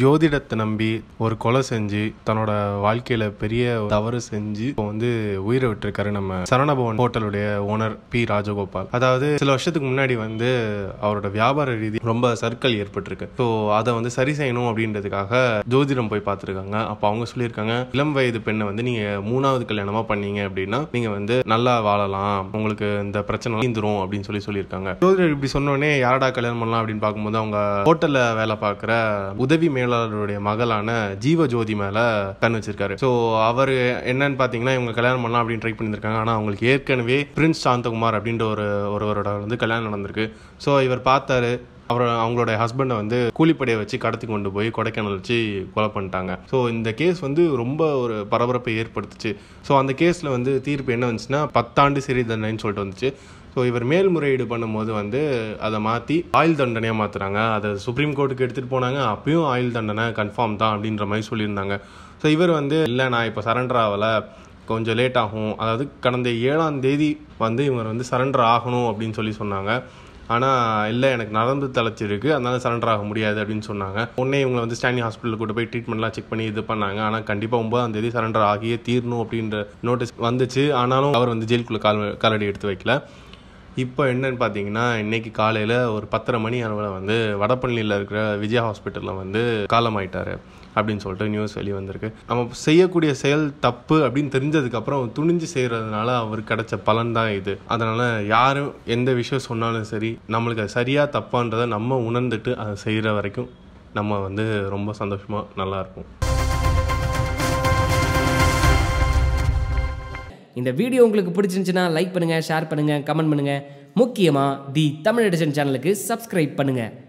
ஜோதிடத்தை நம்பி ஒரு கொலை செஞ்சு தன்னோட வாழ்க்கையில பெரிய தவறு செஞ்சு இப்போ வந்து உயிரை விட்டுருக்காரு நம்ம சரணபவன் ஹோட்டலுடைய ஓனர் பி ராஜகோபால் அதாவது சில வருஷத்துக்கு முன்னாடி வந்து அவரோட வியாபார ரீதி ரொம்ப சர்க்கிள் ஏற்பட்டிருக்கு ஸோ அதை வந்து சரி செய்யணும் அப்படின்றதுக்காக ஜோதிடம் போய் பார்த்துருக்காங்க அப்போ அவங்க சொல்லியிருக்காங்க இளம் வயது பெண்ணை வந்து நீங்க மூணாவது கல்யாணமா பண்ணீங்க அப்படின்னா நீங்க வந்து நல்லா வாழலாம் உங்களுக்கு இந்த பிரச்சனை தீந்துரும் அப்படின்னு சொல்லி சொல்லியிருக்காங்க ஜோதிடர் இப்படி சொன்னோடனே யாரடா கல்யாணம் பண்ணலாம் அப்படின்னு பார்க்கும்போது அவங்க ஹோட்டல்ல வேலை பார்க்குற உதவி உரிமையாளருடைய மகளான ஜீவ ஜோதி மேலே கண் வச்சிருக்காரு ஸோ அவர் என்னன்னு பார்த்தீங்கன்னா இவங்க கல்யாணம் பண்ணலாம் அப்படின்னு ட்ரை பண்ணியிருக்காங்க ஆனால் அவங்களுக்கு ஏற்கனவே பிரின்ஸ் சாந்தகுமார் அப்படின்ற ஒரு ஒருவரோட வந்து கல்யாணம் நடந்திருக்கு ஸோ இவர் பார்த்தாரு அவரை அவங்களோட ஹஸ்பண்டை வந்து கூலிப்படையை வச்சு கடத்தி கொண்டு போய் கொடைக்கானல் வச்சு கொலை பண்ணிட்டாங்க ஸோ இந்த கேஸ் வந்து ரொம்ப ஒரு பரபரப்பை ஏற்படுத்துச்சு ஸோ அந்த கேஸில் வந்து தீர்ப்பு என்ன வந்துச்சுன்னா பத்தாண்டு சிறை தண்டனைன்னு சொல்லிட்டு வந்துச்சு ஸோ இவர் மேல்முறையீடு பண்ணும்போது வந்து அதை மாற்றி ஆயுள் தண்டனையாக மாற்றுறாங்க அதை சுப்ரீம் கோர்ட்டுக்கு எடுத்துகிட்டு போனாங்க அப்பயும் ஆயுள் தண்டனை கன்ஃபார்ம் தான் அப்படின்ற மாதிரி சொல்லியிருந்தாங்க ஸோ இவர் வந்து இல்லை நான் இப்போ சரண்டர் ஆகலை கொஞ்சம் லேட் ஆகும் அதாவது கடந்த ஏழாம் தேதி வந்து இவர் வந்து சரண்டர் ஆகணும் அப்படின்னு சொல்லி சொன்னாங்க ஆனால் இல்லை எனக்கு நரம்பு தளர்ச்சிருக்கு அதனால் சரண்டர் ஆக முடியாது அப்படின்னு சொன்னாங்க உடனே இவங்களை வந்து ஸ்டானி ஹாஸ்பிட்டலுக்கு கூட்டு போய் ட்ரீட்மெண்ட்லாம் செக் பண்ணி இது பண்ணாங்க ஆனால் கண்டிப்பாக ஒன்பதாம் தேதி சரண்டர் ஆகியே தீரணும் அப்படின்ற நோட்டீஸ் வந்துச்சு ஆனாலும் அவர் வந்து ஜெயிலுக்குள்ளே கால் காலடி எடுத்து வைக்கல இப்போ என்னன்னு பார்த்தீங்கன்னா இன்றைக்கி காலையில் ஒரு பத்தரை மணி அளவில் வந்து வடப்பள்ளியில் இருக்கிற விஜயா ஹாஸ்பிட்டலில் வந்து காலமாயிட்டார் அப்படின்னு சொல்லிட்டு நியூஸ் வெளியே வந்திருக்கு நம்ம செய்யக்கூடிய செயல் தப்பு அப்படின்னு தெரிஞ்சதுக்கப்புறம் துணிஞ்சு செய்கிறதுனால அவருக்கு கிடைச்ச பலன் தான் இது அதனால் யாரும் எந்த விஷயம் சொன்னாலும் சரி நம்மளுக்கு அது சரியாக தப்பான்றதை நம்ம உணர்ந்துட்டு அதை செய்கிற வரைக்கும் நம்ம வந்து ரொம்ப சந்தோஷமாக நல்லாயிருக்கும் இந்த வீடியோ உங்களுக்கு பிடிச்சிருந்துச்சுன்னா லைக் பண்ணுங்கள் ஷேர் பண்ணுங்கள் கமெண்ட் பண்ணுங்கள் முக்கியமாக தி தமிழ் எடிஷன் சேனலுக்கு சப்ஸ்கிரைப் பண்ணுங்கள்